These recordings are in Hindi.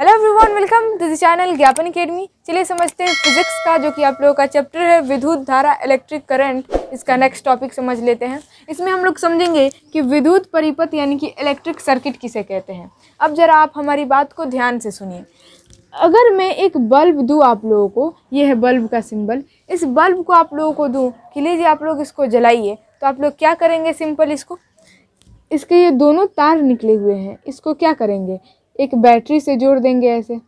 hello everyone welcome to the channel Gyapan academy चलिए समझते हैं फिजिक्स का जो कि आप लोगों का चैप्टर है विद्युत धारा इलेक्ट्रिक करंट इसका नेक्स्ट टॉपिक समझ लेते हैं इसमें हम लोग समझेंगे कि विद्युत परिपथ यानी कि इलेक्ट्रिक सर्किट किसे कहते हैं अब ज़रा आप हमारी बात को ध्यान से सुनिए अगर मैं एक बल्ब दूँ आप लोगों को ये है बल्ब का सिंबल इस बल्ब को आप लोगों को दूँ कि लीजिए आप लोग इसको जलाइए तो आप लोग क्या करेंगे सिंपल इसको इसके ये दोनों तार निकले हुए हैं इसको क्या करेंगे एक बैटरी से जोड़ देंगे ऐसे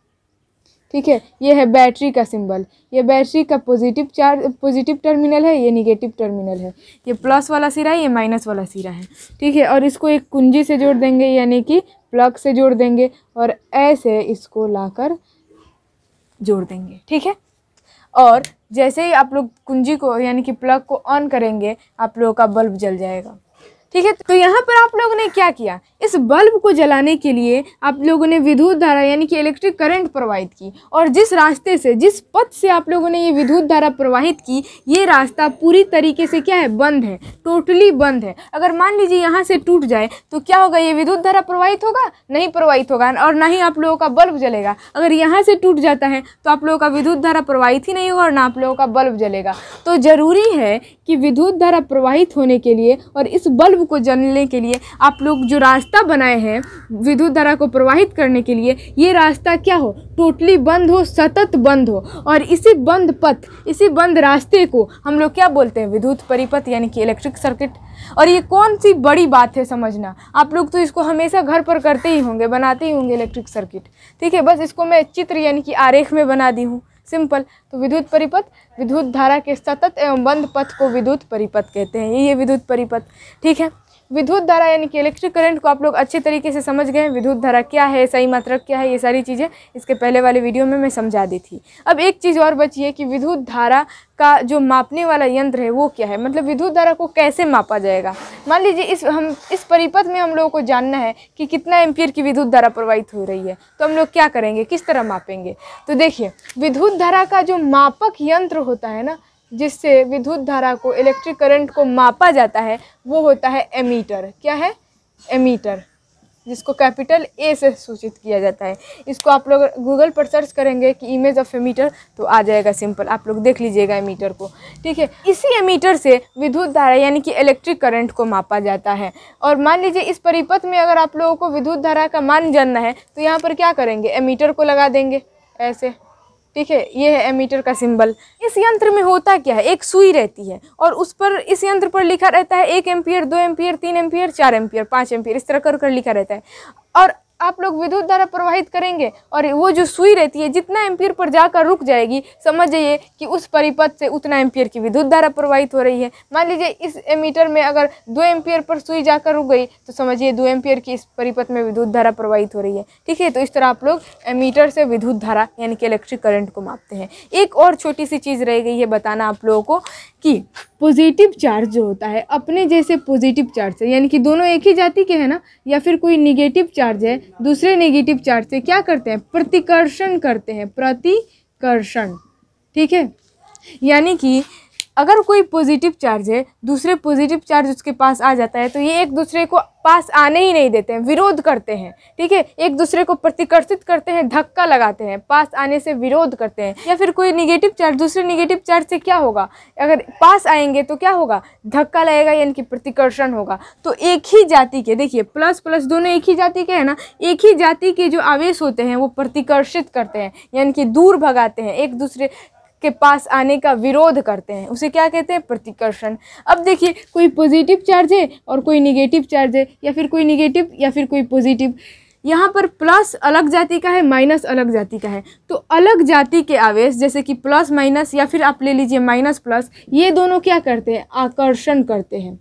ठीक है ये है बैटरी का सिंबल ये बैटरी का पॉजिटिव चार्ज पॉजिटिव टर्मिनल है ये निगेटिव टर्मिनल है ये प्लस वाला सिरा है ये माइनस वाला सिरा है ठीक है और इसको एक कुंजी से जोड़ देंगे यानी कि प्लग से जोड़ देंगे और ऐसे इसको लाकर जोड़ देंगे ठीक है और जैसे ही आप लोग कुंजी को यानी कि प्लग को ऑन करेंगे आप लोगों का बल्ब जल जाएगा ठीक है तो यहाँ पर आप लोगों ने क्या किया इस बल्ब को जलाने के लिए आप लोगों ने विद्युत धारा यानी कि इलेक्ट्रिक करंट प्रवाहित की और जिस रास्ते से जिस पथ से आप लोगों ने ये विद्युत धारा प्रवाहित की ये रास्ता पूरी तरीके से क्या है बंद है टोटली बंद है अगर मान लीजिए यहाँ से टूट जाए तो क्या होगा ये विद्युत धारा प्रवाहित होगा नहीं प्रवाहित होगा और ना ही आप लोगों का बल्ब जलेगा अगर यहाँ से टूट जाता है तो आप लोगों का विद्युत धारा प्रवाहित ही नहीं होगा और ना आप लोगों का बल्ब जलेगा तो ज़रूरी है कि विद्युत धारा प्रवाहित होने के लिए और इस बल्ब को जलने के लिए आप लोग जो रास्ते रास्ता बनाए हैं विद्युत धारा को प्रवाहित करने के लिए ये रास्ता क्या हो टोटली बंद हो सतत बंद हो और इसी बंद पथ इसी बंद रास्ते को हम लोग क्या बोलते हैं विद्युत परिपथ यानी कि इलेक्ट्रिक सर्किट और ये कौन सी बड़ी बात है समझना आप लोग तो इसको हमेशा घर पर करते ही होंगे बनाते ही होंगे इलेक्ट्रिक सर्किट ठीक है बस इसको मैं चित्र यानी कि आरेख में बना दी हूँ सिंपल तो विद्युत परिपथ विद्युत धारा के सतत एवं बंद पथ को विद्युत परिपथ कहते हैं ये विद्युत परिपथ ठीक है विद्युत धारा यानी कि इलेक्ट्रिक करंट को आप लोग अच्छे तरीके से समझ गए विद्युत धारा क्या है सही मात्रा क्या है ये सारी चीज़ें इसके पहले वाले वीडियो में मैं समझा दी थी अब एक चीज़ और बची है कि विद्युत धारा का जो मापने वाला यंत्र है वो क्या है मतलब विद्युत धारा को कैसे मापा जाएगा मान लीजिए इस हम इस परिपथ में हम लोगों को जानना है कि कितना एम्पियर की विद्युत धारा प्रवाहित हो रही है तो हम लोग क्या करेंगे किस तरह मापेंगे तो देखिए विद्युत धारा का जो मापक यंत्र होता है ना जिससे विद्युत धारा को इलेक्ट्रिक करंट को मापा जाता है वो होता है एमीटर क्या है एमीटर जिसको कैपिटल ए से सूचित किया जाता है इसको आप लोग गूगल पर सर्च करेंगे कि इमेज ऑफ एमीटर तो आ जाएगा सिंपल आप लोग देख लीजिएगा एमीटर को ठीक है इसी एमीटर से विद्युत धारा यानी कि इलेक्ट्रिक करंट को मापा जाता है और मान लीजिए इस परिपथ में अगर आप लोगों को विद्युत धारा का मान जानना है तो यहाँ पर क्या करेंगे एमीटर को लगा देंगे ऐसे ठीक है ये है एमीटर का सिंबल इस यंत्र में होता क्या है एक सुई रहती है और उस पर इस यंत्र पर लिखा रहता है एक एम्पियर दो एम्पियर तीन एम्पियर चार एम्पियर पाँच एम्पियर इस तरह कर कर लिखा रहता है और आप लोग विद्युत धारा प्रवाहित करेंगे और वो जो सुई रहती है जितना एम्पियर पर जाकर रुक जाएगी समझ जाइए कि उस परिपथ से उतना एम्पियर की विद्युत धारा प्रवाहित हो रही है मान लीजिए इस एमीटर में अगर दो एम्पियर पर सुई जाकर रुक गई तो समझिए दो एम्पियर की इस परिपथ में विद्युत धारा प्रवाहित हो रही है ठीक है तो इस तरह आप लोग एमीटर से विद्युत धारा यानी कि इलेक्ट्रिक करंट को मापते हैं एक और छोटी सी चीज़ रह गई है बताना आप लोगों को कि पॉजिटिव चार्ज जो होता है अपने जैसे पॉजिटिव चार्ज है यानी कि दोनों एक ही जाति के हैं ना या फिर कोई निगेटिव चार्ज है दूसरे नेगेटिव चार्ज से क्या करते हैं प्रतिकर्षण करते हैं प्रतिकर्षण ठीक है यानी कि अगर कोई पॉजिटिव चार्ज है दूसरे पॉजिटिव चार्ज उसके पास आ जाता है तो ये एक दूसरे को पास आने ही नहीं देते हैं विरोध करते हैं ठीक है एक दूसरे को प्रतिकर्षित करते हैं धक्का लगाते हैं पास आने से विरोध करते हैं या फिर कोई निगेटिव चार्ज दूसरे निगेटिव चार्ज से क्या होगा अगर पास आएंगे तो क्या होगा धक्का लगेगा या कि प्रतिकर्षण होगा तो एक ही जाति के देखिए प्लस प्लस दोनों एक ही जाति के हैं ना एक ही जाति के जो आवेश होते हैं वो प्रतिकर्षित करते हैं यानी कि दूर भगाते हैं एक दूसरे के पास आने का विरोध करते हैं उसे क्या कहते हैं प्रतिकर्षण अब देखिए कोई पॉजिटिव चार्ज है और कोई निगेटिव चार्ज है या फिर कोई निगेटिव या फिर कोई पॉजिटिव यहाँ पर प्लस अलग जाति का है माइनस अलग जाति का है तो अलग जाति के आवेश जैसे कि प्लस माइनस या फिर आप ले लीजिए माइनस प्लस ये दोनों क्या करते हैं आकर्षण करते हैं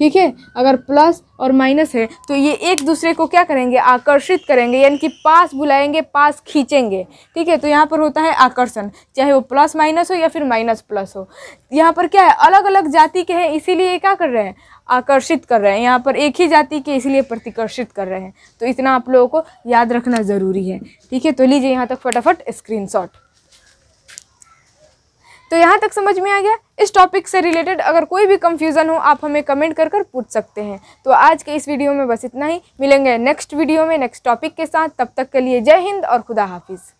ठीक है अगर प्लस और माइनस है तो ये एक दूसरे को क्या करेंगे आकर्षित करेंगे यानी कि पास बुलाएंगे पास खींचेंगे ठीक है तो यहाँ पर होता है आकर्षण चाहे वो प्लस माइनस हो या फिर माइनस प्लस हो यहाँ पर क्या है अलग अलग जाति के हैं इसीलिए क्या कर रहे हैं आकर्षित कर रहे हैं यहाँ पर एक ही जाति के इसीलिए प्रतिकर्षित कर रहे हैं तो इतना आप लोगों को याद रखना ज़रूरी है ठीक है तो लीजिए यहाँ तक फटाफट शॉट तो यहाँ तक समझ में आ गया इस टॉपिक से रिलेटेड अगर कोई भी कंफ्यूजन हो आप हमें कमेंट कर कर पूछ सकते हैं तो आज के इस वीडियो में बस इतना ही मिलेंगे नेक्स्ट वीडियो में नेक्स्ट टॉपिक के साथ तब तक के लिए जय हिंद और खुदा हाफिज़